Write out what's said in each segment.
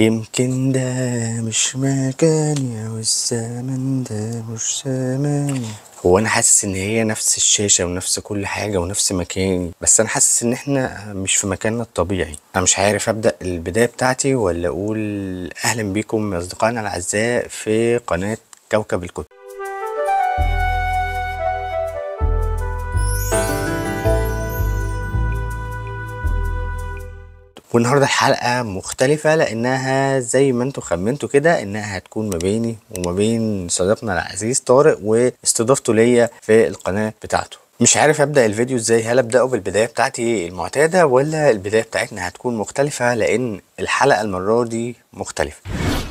يمكن ده مش مكاني او الزمن ده مش زماني هو انا حاسس ان هي نفس الشاشه ونفس كل حاجه ونفس مكاني بس انا حاسس ان احنا مش في مكاننا الطبيعي انا مش عارف ابدا البدايه بتاعتي ولا اقول اهلا بيكم اصدقائنا الاعزاء في قناه كوكب الكتب والنهارده الحلقه مختلفه لانها زي ما انتم خمنتوا كده انها هتكون ما بيني وما بين صديقنا العزيز طارق واستضافته ليا في القناه بتاعته مش عارف ابدا الفيديو ازاي هل ابداه بالبدايه بتاعتي المعتاده ولا البدايه بتاعتنا هتكون مختلفه لان الحلقه المره دي مختلفه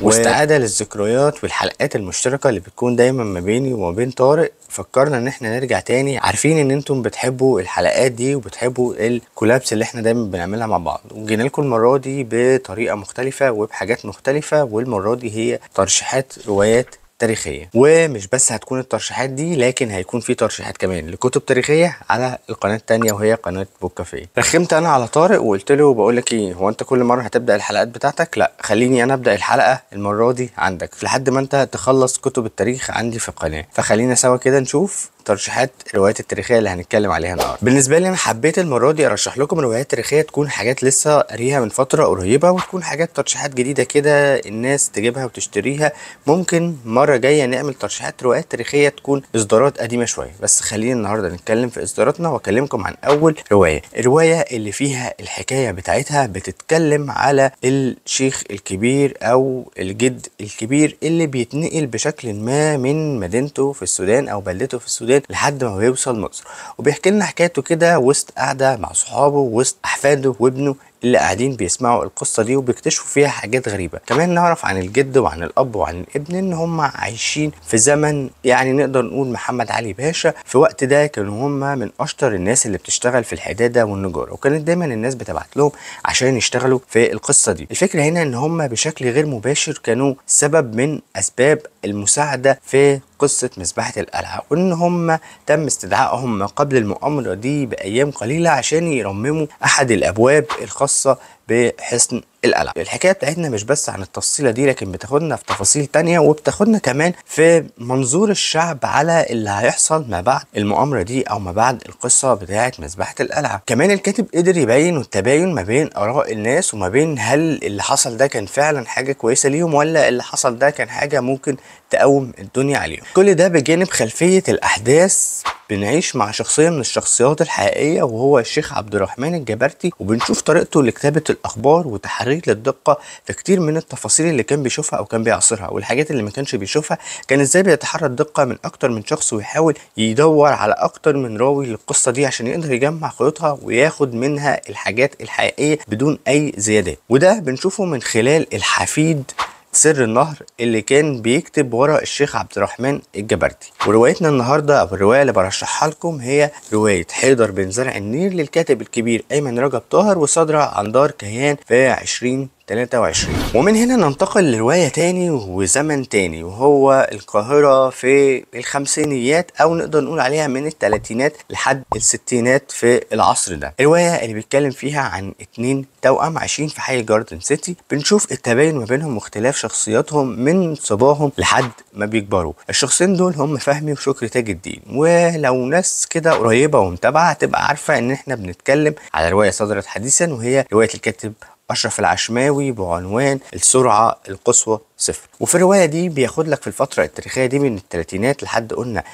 واستعاده للذكريات والحلقات المشتركه اللي بتكون دايما ما بيني وما بين طارق فكرنا ان احنا نرجع تاني عارفين ان انتم بتحبوا الحلقات دي وبتحبوا الكولابس اللي احنا دايما بنعملها مع بعض وجينا لكم المره دي بطريقه مختلفه وبحاجات مختلفه والمره دي هي ترشيحات روايات تاريخيه ومش بس هتكون الترشيحات دي لكن هيكون في ترشيحات كمان لكتب تاريخيه على القناه التانية وهي قناه بوك كافيه رخمت انا على طارق وقلت له بقول لك ايه هو انت كل مره هتبدا الحلقات بتاعتك لا خليني انا ابدا الحلقه المره دي عندك لحد ما انت تخلص كتب التاريخ عندي في القناه فخلينا سوا كده نشوف ترشيحات الروايات التاريخيه اللي هنتكلم عليها النهارده بالنسبه لي انا حبيت المره دي ارشح لكم روايات تاريخيه تكون حاجات لسه قاريها من فتره قريبه وتكون حاجات ترشيحات جديده كده الناس تجيبها وتشتريها ممكن مره جايه نعمل ترشيحات روايات تاريخيه تكون اصدارات قديمه شويه بس خلينا النهارده نتكلم في اصداراتنا واكلمكم عن اول روايه الروايه اللي فيها الحكايه بتاعتها بتتكلم على الشيخ الكبير او الجد الكبير اللي بيتنقل بشكل ما من مدينته في السودان او بلدته في السودان السودان لحد ما يوصل مصر وبيحكي لنا حكايته كده وسط قعده مع صحابه وسط احفاده وابنه اللي قاعدين بيسمعوا القصه دي وبيكتشفوا فيها حاجات غريبه كمان نعرف عن الجد وعن الاب وعن الابن ان هم عايشين في زمن يعني نقدر نقول محمد علي باشا في وقت ده كانوا هم من اشطر الناس اللي بتشتغل في الحداده والنجاره وكانت دايما الناس بتبعت لهم عشان يشتغلوا في القصه دي الفكره هنا ان هم بشكل غير مباشر كانوا سبب من اسباب المساعده في قصة مذبحة القلعة وإن هم تم استدعائهم قبل المؤامرة دي بأيام قليلة عشان يرمموا أحد الأبواب الخاصة posso بحصن القلم الحكايه بتاعتنا مش بس عن التفصيله دي لكن بتاخدنا في تفاصيل تانية وبتاخدنا كمان في منظور الشعب على اللي هيحصل ما بعد المؤامره دي او ما بعد القصه بتاعه مذبحه القلعه كمان الكاتب قدر يبين التباين ما بين اراء الناس وما بين هل اللي حصل ده كان فعلا حاجه كويسه ليهم ولا اللي حصل ده كان حاجه ممكن تقوم الدنيا عليهم كل ده بجانب خلفيه الاحداث بنعيش مع شخصيه من الشخصيات الحقيقيه وهو الشيخ عبد الرحمن الجبرتي وبنشوف طريقته لكتابه الاخبار وتحرير للدقه في كتير من التفاصيل اللي كان بيشوفها او كان بيعصرها والحاجات اللي ما كانش بيشوفها كان ازاي بيتحرى الدقه من اكتر من شخص ويحاول يدور على اكتر من راوي للقصه دي عشان يقدر يجمع خيوطها وياخد منها الحاجات الحقيقيه بدون اي زيادات وده بنشوفه من خلال الحفيد سر النهر اللي كان بيكتب ورا الشيخ عبد الرحمن الجبردي وروايتنا النهارده او الروايه اللي برشحها لكم هي روايه حيدر بن زرع النيل للكاتب الكبير ايمن رجب طاهر وصدرها عن دار كيان في 20 23 ومن هنا ننتقل لرواية تاني وزمن تاني وهو القاهرة في الخمسينيات أو نقدر نقول عليها من الثلاثينات لحد الستينات في العصر ده الرواية اللي بيتكلم فيها عن اتنين توأم عايشين في حي جاردن سيتي بنشوف التباين ما بينهم واختلاف شخصياتهم من صباهم لحد ما بيكبروا الشخصين دول هم فهمي وشكري تاج الدين ولو ناس كده قريبة ومتابعة هتبقى عارفة ان احنا بنتكلم على رواية صدرت حديثا وهي رواية الكاتب أشرف العشماوي بعنوان السرعة القصوى صفر وفي الروايه دي بياخد لك في الفتره التاريخيه دي من الثلاثينات لحد قلنا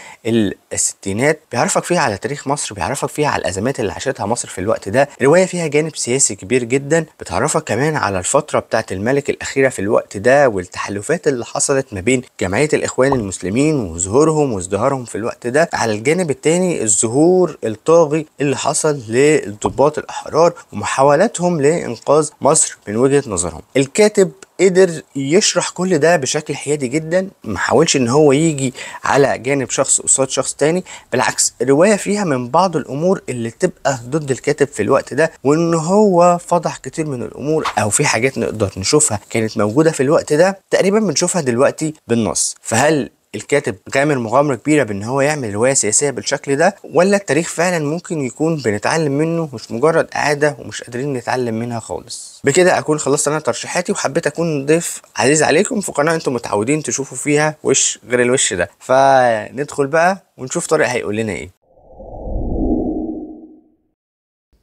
الستينات بيعرفك فيها على تاريخ مصر بيعرفك فيها على الازمات اللي عاشتها مصر في الوقت ده روايه فيها جانب سياسي كبير جدا بتعرفك كمان على الفتره بتاعه الملك الاخيره في الوقت ده والتحالفات اللي حصلت ما بين جمعيه الاخوان المسلمين وظهورهم وازدهارهم في الوقت ده على الجانب الثاني الظهور الطاغي اللي حصل للضباط الاحرار ومحاولاتهم لانقاذ مصر من وجهه نظرهم الكاتب قدر يشرح كل ده بشكل حيادي جدا ما حاولش ان هو يجي على جانب شخص قصاد شخص تاني بالعكس الروايه فيها من بعض الامور اللي تبقى ضد الكاتب في الوقت ده وان هو فضح كتير من الامور او في حاجات نقدر نشوفها كانت موجوده في الوقت ده تقريبا بنشوفها دلوقتي بالنص فهل الكاتب غامر مغامرة كبيرة بان هو يعمل رواية سياسية بالشكل ده ولا التاريخ فعلا ممكن يكون بنتعلم منه مش مجرد اعادة ومش قادرين نتعلم منها خالص بكده اكون خلصت انا ترشيحاتي وحبيت اكون ضيف عزيز عليكم في قناة انتم متعودين تشوفوا فيها وش غير الوش ده فندخل بقى ونشوف طارق هيقول لنا ايه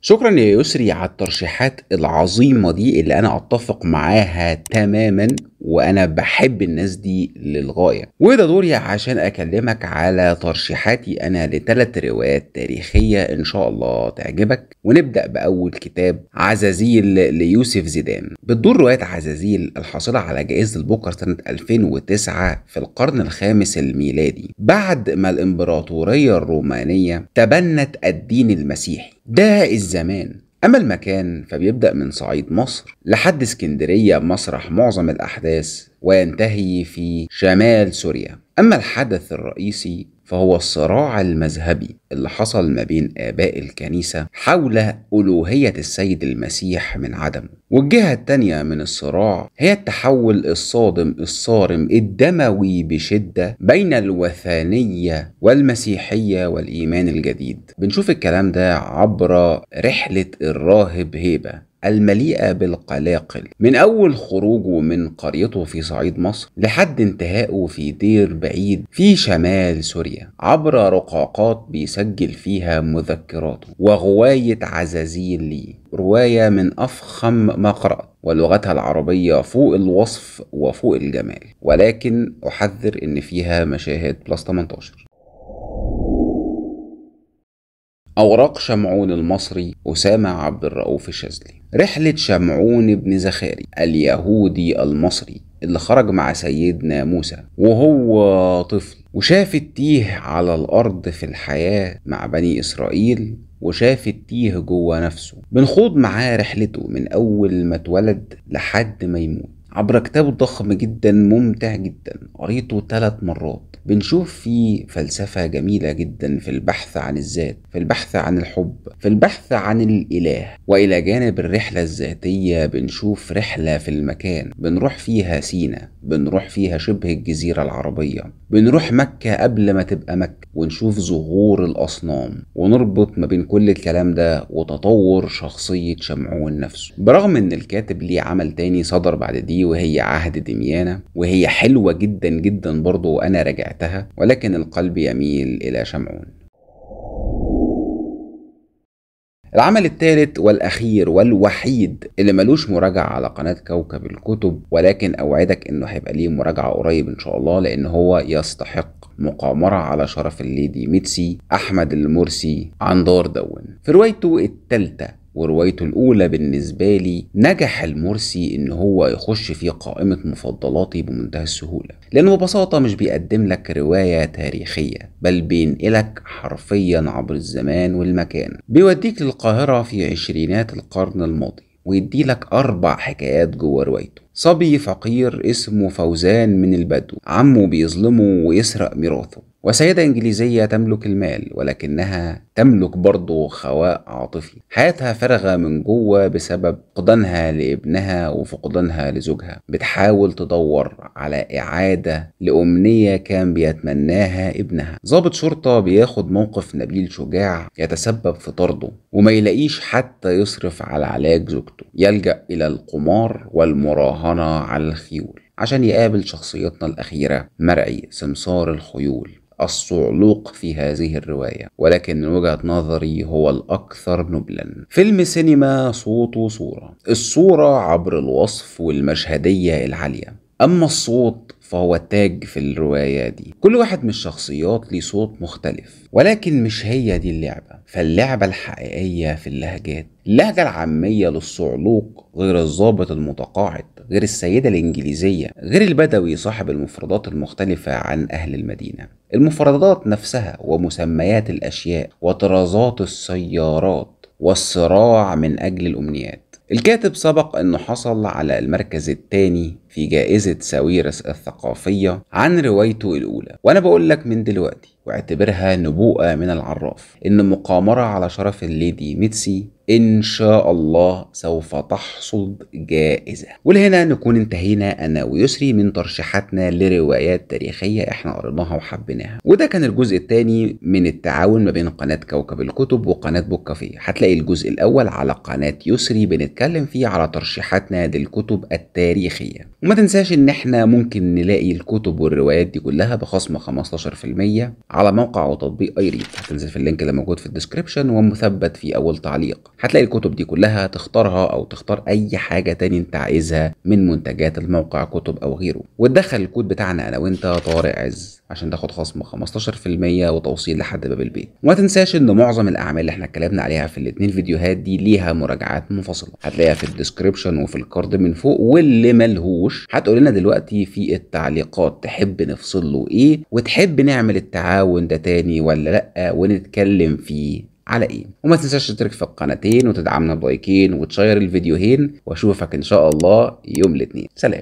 شكرا يا يسري على الترشيحات العظيمه دي اللي انا اتفق معاها تماما وانا بحب الناس دي للغايه وده دوري عشان اكلمك على ترشيحاتي انا لثلاث روايات تاريخيه ان شاء الله تعجبك ونبدا باول كتاب عزازيل ليوسف زيدان بتدور روايه عزازيل الحاصله على جائزه البوكر سنه 2009 في القرن الخامس الميلادي بعد ما الامبراطوريه الرومانيه تبنت الدين المسيحي ده الزمان أما المكان فبيبدأ من صعيد مصر لحد اسكندرية مسرح معظم الأحداث وينتهي في شمال سوريا أما الحدث الرئيسي فهو الصراع المذهبي اللي حصل ما بين آباء الكنيسة حول ألوهية السيد المسيح من عدمه والجهة التانية من الصراع هي التحول الصادم الصارم الدموي بشدة بين الوثنية والمسيحية والإيمان الجديد بنشوف الكلام ده عبر رحلة الراهب هيبة المليئة بالقلاقل من أول خروجه من قريته في صعيد مصر لحد انتهائه في دير بعيد في شمال سوريا عبر رقاقات بيسجل فيها مذكراته وغواية عزازيل ليه رواية من أفخم ما قرأت ولغتها العربية فوق الوصف وفوق الجمال ولكن أحذر إن فيها مشاهد بلس 18 أوراق شمعون المصري أسامة عبد الرؤوف الشاذلي رحلة شمعون بن زخاري اليهودي المصري اللي خرج مع سيدنا موسى وهو طفل وشاف التيه على الأرض في الحياة مع بني إسرائيل وشاف التيه جوه نفسه بنخوض معاه رحلته من أول ما اتولد لحد ما يموت عبر كتاب ضخم جدا ممتع جدا قريته ثلاث مرات بنشوف فيه فلسفة جميلة جدا في البحث عن الذات في البحث عن الحب في البحث عن الإله وإلى جانب الرحلة الذاتية بنشوف رحلة في المكان بنروح فيها سينا بنروح فيها شبه الجزيرة العربية بنروح مكة قبل ما تبقى مكة ونشوف ظهور الأصنام ونربط ما بين كل الكلام ده وتطور شخصية شمعون نفسه برغم إن الكاتب ليه عمل تاني صدر بعد دي وهي عهد دميانة وهي حلوة جدا جدا برضه وأنا راجعتها ولكن القلب يميل إلى شمعون العمل الثالث والأخير والوحيد اللي ملوش مراجعة على قناة كوكب الكتب ولكن أوعدك إنه هيبقى ليه مراجعة قريب إن شاء الله لأن هو يستحق مقامرة على شرف الليدي ميتسي أحمد المرسي عن دار دون في روايته التالتة وروايته الأولى بالنسبة لي نجح المرسي إن هو يخش في قائمة مفضلاتي بمنتهى السهولة لأنه ببساطة مش بيقدم لك رواية تاريخية بل بينقلك حرفيا عبر الزمان والمكان بيوديك للقاهرة في عشرينات القرن الماضي ويديلك أربع حكايات جوه روايته صبي فقير اسمه فوزان من البدو عمه بيظلمه ويسرق ميراثه وسيدة إنجليزية تملك المال ولكنها تملك برضه خواء عاطفي حياتها فارغة من جوه بسبب فقدانها لابنها وفقدانها لزوجها بتحاول تدور على إعادة لأمنية كان بيتمناها ابنها ضابط شرطة بياخد موقف نبيل شجاع يتسبب في طرده وما يلاقيش حتى يصرف على علاج زوجته يلجأ إلى القمار والمراهنة على الخيول عشان يقابل شخصيتنا الأخيرة مرعي سمسار الخيول الصعلوق في هذه الرواية ولكن من وجهة نظري هو الأكثر نبلا فيلم سينما صوت وصورة الصورة عبر الوصف والمشهدية العالية أما الصوت فهو تاج في الرواية دي كل واحد من الشخصيات ليه صوت مختلف ولكن مش هي دي اللعبة فاللعبة الحقيقية في اللهجات اللهجة العامية للصعلوق غير الظابط المتقاعد غير السيدة الإنجليزية غير البدوي صاحب المفردات المختلفة عن أهل المدينة المفردات نفسها ومسميات الأشياء وطرازات السيارات والصراع من أجل الأمنيات الكاتب سبق أنه حصل على المركز الثاني في جائزة ساويرس الثقافية عن روايته الأولى وأنا بقول لك من دلوقتي واعتبرها نبوءة من العراف إن مقامرة على شرف الليدي ميتسي إن شاء الله سوف تحصد جائزة ولهنا نكون انتهينا أنا ويسري من ترشيحاتنا لروايات تاريخية إحنا قريناها وحبيناها وده كان الجزء الثاني من التعاون ما بين قناة كوكب الكتب وقناة بوك كافيه هتلاقي الجزء الأول على قناة يسري بنتكلم فيه على ترشيحاتنا للكتب التاريخية وما تنساش إن إحنا ممكن نلاقي الكتب والروايات دي كلها بخصم 15% على موقع وتطبيق ريد هتنزل في اللينك اللي موجود في الديسكربشن ومثبت في اول تعليق هتلاقي الكتب دي كلها تختارها او تختار اي حاجه تاني انت عايزها من منتجات الموقع كتب او غيره وتدخل الكود بتاعنا انا وانت طارق عز عشان تاخد خصم 15% وتوصيل لحد باب البيت وما تنساش ان معظم الاعمال اللي احنا اتكلمنا عليها في الاثنين فيديوهات دي ليها مراجعات منفصله هتلاقيها في الديسكربشن وفي الكارد من فوق واللي ملهوش هتقول لنا دلوقتي في التعليقات تحب نفصل له ايه وتحب نعمل التعاون ده تاني ولا لا ونتكلم فيه على ايه وما تنساش تشترك في القناتين وتدعمنا بلايكين وتشير الفيديوهين واشوفك ان شاء الله يوم الاثنين سلام